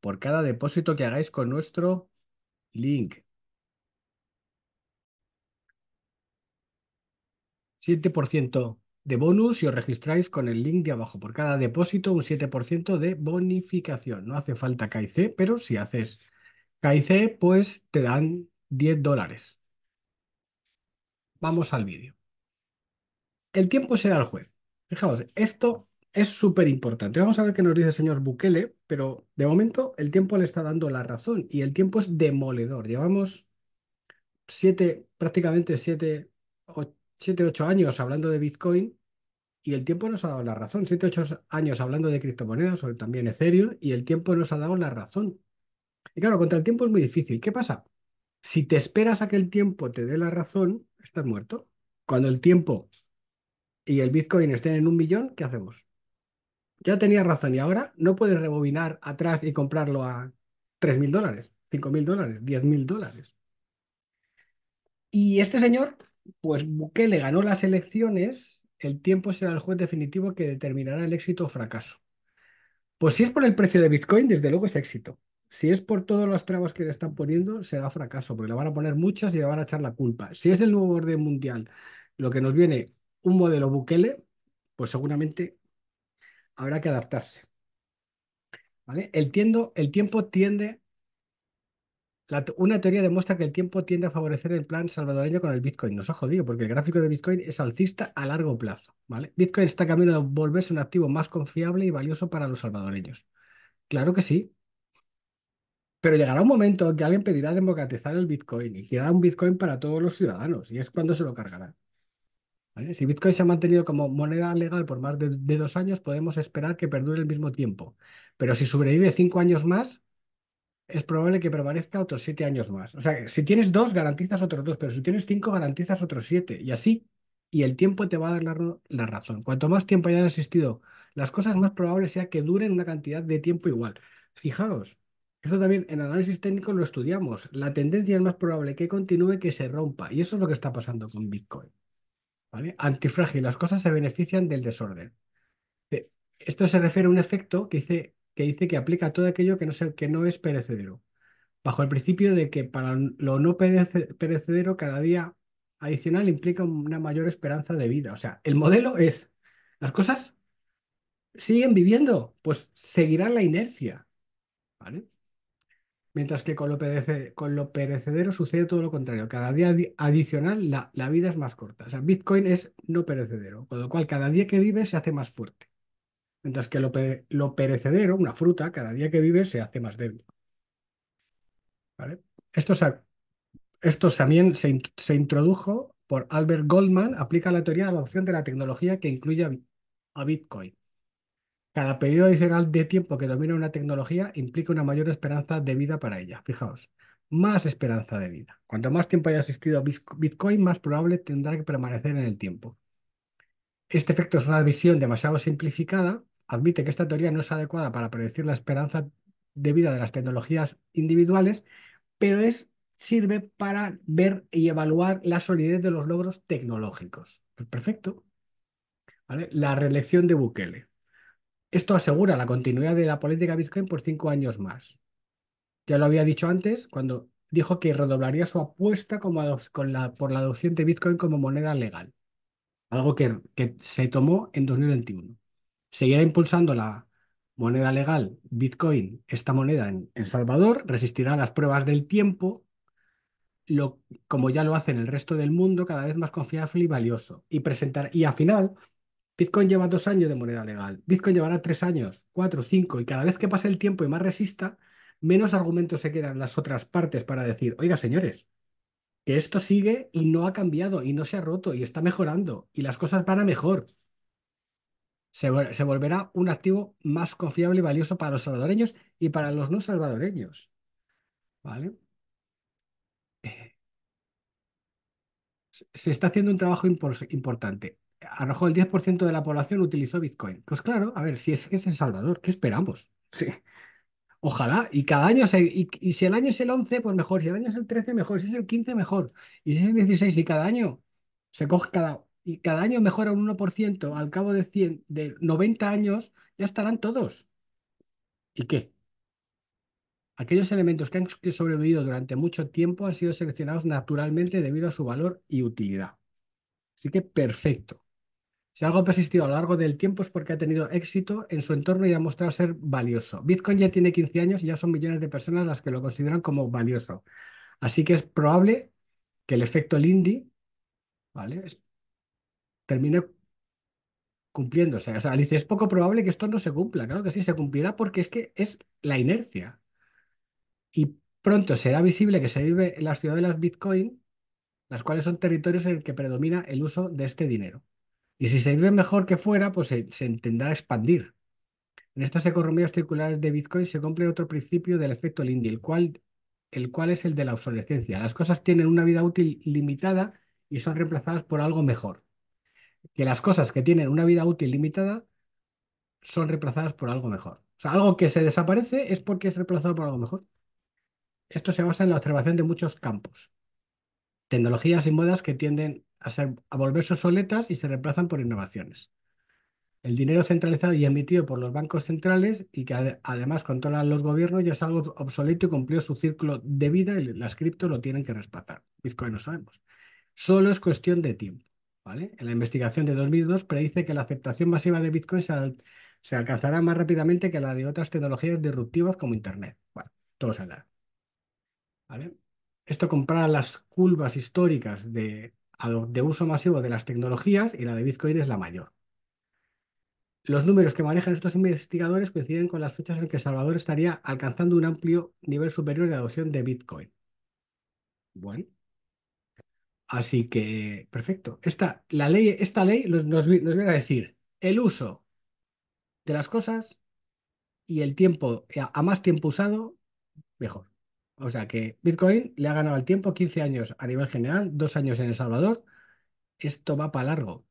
por cada depósito que hagáis con nuestro link. 7% de bonus si os registráis con el link de abajo. Por cada depósito, un 7% de bonificación. No hace falta KIC, pero si haces KIC, pues te dan 10 dólares. Vamos al vídeo. El tiempo será el juez. Fijaos, esto es súper importante. Vamos a ver qué nos dice el señor Bukele, pero de momento el tiempo le está dando la razón y el tiempo es demoledor. Llevamos siete, prácticamente siete, ocho, siete, ocho años hablando de Bitcoin y el tiempo nos ha dado la razón. Siete, ocho años hablando de criptomonedas o también Ethereum y el tiempo nos ha dado la razón. Y claro, contra el tiempo es muy difícil. ¿Qué pasa? Si te esperas a que el tiempo te dé la razón, estás muerto. Cuando el tiempo y el Bitcoin estén en un millón, ¿qué hacemos? ya tenía razón y ahora no puedes rebobinar atrás y comprarlo a 3.000 dólares, 5.000 dólares, 10.000 dólares. Y este señor, pues Bukele ganó las elecciones, el tiempo será el juez definitivo que determinará el éxito o fracaso. Pues si es por el precio de Bitcoin, desde luego es éxito. Si es por todos los trabas que le están poniendo, será fracaso, porque le van a poner muchas y le van a echar la culpa. Si es el nuevo orden mundial lo que nos viene un modelo Bukele, pues seguramente habrá que adaptarse. ¿Vale? El, tiempo tiende... una teoría demuestra que el tiempo tiende a favorecer el plan salvadoreño con el Bitcoin. Nos ha jodido porque el gráfico de Bitcoin es alcista a largo plazo. ¿vale? Bitcoin está camino de volverse un activo más confiable y valioso para los salvadoreños. Claro que sí. Pero llegará un momento que alguien pedirá democratizar el Bitcoin y quiera un Bitcoin para todos los ciudadanos y es cuando se lo cargará. Si Bitcoin se ha mantenido como moneda legal por más de, dos años, podemos esperar que perdure el mismo tiempo. Pero si sobrevive cinco años más, es probable que permanezca otros siete años más. O sea, si tienes dos, garantizas otros dos, pero si tienes cinco, garantizas otros siete. Y así, y el tiempo te va a dar la, razón. Cuanto más tiempo hayan existido las cosas, más probable sea que duren una cantidad de tiempo igual. Fijaos, eso también en análisis técnico lo estudiamos. La tendencia es más probable que continúe que se rompa. Y eso es lo que está pasando con Bitcoin. ¿vale? Antifrágil, las cosas se benefician del desorden. Eh, esto se refiere a un efecto que dice que, aplica todo aquello que no, que no es perecedero, bajo el principio de que para lo no perecedero cada día adicional implica una mayor esperanza de vida. O sea, el modelo es, las cosas siguen viviendo, pues seguirá la inercia. ¿Vale? Mientras que con lo, perecedero sucede todo lo contrario. Cada día adicional la, la, vida es más corta. O sea, Bitcoin es no perecedero, con lo cual cada día que vive se hace más fuerte. Mientras que lo, perecedero, una fruta, cada día que vive se hace más débil. ¿Vale? Esto, esto también se, se introdujo por Albert Goldman, aplica la teoría de la opción de la tecnología que incluye a, Bitcoin. Cada periodo adicional de tiempo que domina una tecnología implica una mayor esperanza de vida para ella. Fijaos, más esperanza de vida. Cuanto más tiempo haya existido Bitcoin, más probable tendrá que permanecer en el tiempo. Este efecto es una visión demasiado simplificada. Admite que esta teoría no es adecuada para predecir la esperanza de vida de las tecnologías individuales, pero es, sirve para ver y evaluar la solidez de los logros tecnológicos. Pues perfecto. ¿Vale? La reelección de Bukele. Esto asegura la continuidad de la política Bitcoin por cinco años más. Ya lo había dicho antes cuando dijo que redoblaría su apuesta por la adopción de Bitcoin como moneda legal, algo que, se tomó en 2021. Seguirá impulsando la moneda legal, Bitcoin, esta moneda en El Salvador, resistirá las pruebas del tiempo, como ya lo hacen el resto del mundo, cada vez más confiable y valioso. Y, presentar, y al final Bitcoin lleva dos años de moneda legal, Bitcoin llevará tres años, cuatro, cinco, y cada vez que pase el tiempo y más resista, menos argumentos se quedan las otras partes para decir, oiga señores, que esto sigue y no ha cambiado y no se ha roto y está mejorando y las cosas van a mejor. Se, volverá un activo más confiable y valioso para los salvadoreños y para los no salvadoreños. ¿Vale? Eh, se está haciendo un trabajo importante arrojó el 10% de la población utilizó Bitcoin. Pues claro, a ver, si es que es El Salvador, ¿qué esperamos? Sí. Ojalá, y cada año, y, si el año es el 11, pues mejor, si el año es el 13, mejor, si es el 15, mejor, y si es el 16, y cada año se coge cada, y cada año mejora un 1%, al cabo de 100, de 90 años, ya estarán todos. ¿Y qué? Aquellos elementos que han sobrevivido durante mucho tiempo han sido seleccionados naturalmente debido a su valor y utilidad. Así que perfecto. Si algo ha persistido a lo largo del tiempo es porque ha tenido éxito en su entorno y ha mostrado ser valioso. Bitcoin ya tiene 15 años y ya son millones de personas las que lo consideran como valioso. Así que es probable que el efecto Lindy termine cumpliéndose. O es poco probable que esto no se cumpla. Claro que sí, se cumplirá porque es que es la inercia. Y pronto será visible que se vive en las ciudadelas Bitcoin, las cuales son territorios en el que predomina el uso de este dinero. Y si se vive mejor que fuera, pues se, tendrá a expandir. En estas economías circulares de Bitcoin se cumple otro principio del efecto Lindy, el cual, el cual es el de la obsolescencia. Las cosas tienen una vida útil limitada y son reemplazadas por algo mejor. Que las cosas que tienen una vida útil limitada son reemplazadas por algo mejor. O sea, algo que se desaparece es porque es reemplazado por algo mejor. Esto se basa en la observación de muchos campos. Tecnologías y modas que tienden a, ser, a volverse obsoletas y se reemplazan por innovaciones. El dinero centralizado y emitido por los bancos centrales y que además controlan los gobiernos ya es algo obsoleto y cumplió su círculo de vida y las cripto lo tienen que respetar. Bitcoin no sabemos. Solo es cuestión de tiempo. ¿vale? En la investigación de 2002 predice que la aceptación masiva de Bitcoin se, alcanzará más rápidamente que la de otras tecnologías disruptivas como Internet. Bueno, todo saldrá. ¿vale? Esto compara las curvas históricas de de uso masivo de las tecnologías y la de Bitcoin es la mayor. Los números que manejan estos investigadores coinciden con las fechas en que Salvador estaría alcanzando un amplio nivel superior de adopción de Bitcoin. Bueno. Así que, perfecto. Esta, la ley, esta ley nos, viene a decir el uso de las cosas y el tiempo, a más tiempo usado, mejor. O sea que Bitcoin le ha ganado al tiempo 15 años a nivel general, dos años en El Salvador. Esto va para largo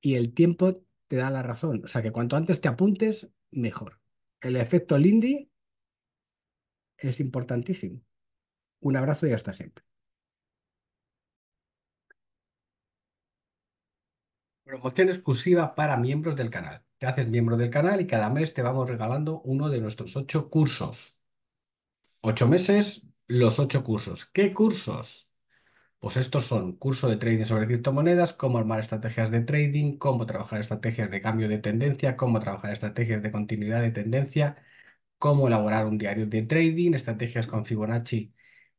y el tiempo te da la razón. O sea que cuanto antes te apuntes, mejor. El efecto Lindy es importantísimo. Un abrazo y hasta siempre. Promoción exclusiva para miembros del canal. Te haces miembro del canal y cada mes te vamos regalando uno de nuestros ocho cursos. Ocho meses, los ocho cursos. ¿Qué cursos? Pues estos son curso de trading sobre criptomonedas, cómo armar estrategias de trading, cómo trabajar estrategias de cambio de tendencia, cómo trabajar estrategias de continuidad de tendencia, cómo elaborar un diario de trading, estrategias con Fibonacci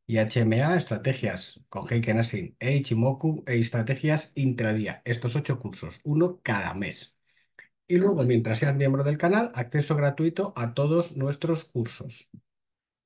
y HMA, estrategias con Heiken Asin e Ichimoku e estrategias intradía. Estos ocho cursos, uno cada mes. Y luego, mientras seas miembro del canal, acceso gratuito a todos nuestros cursos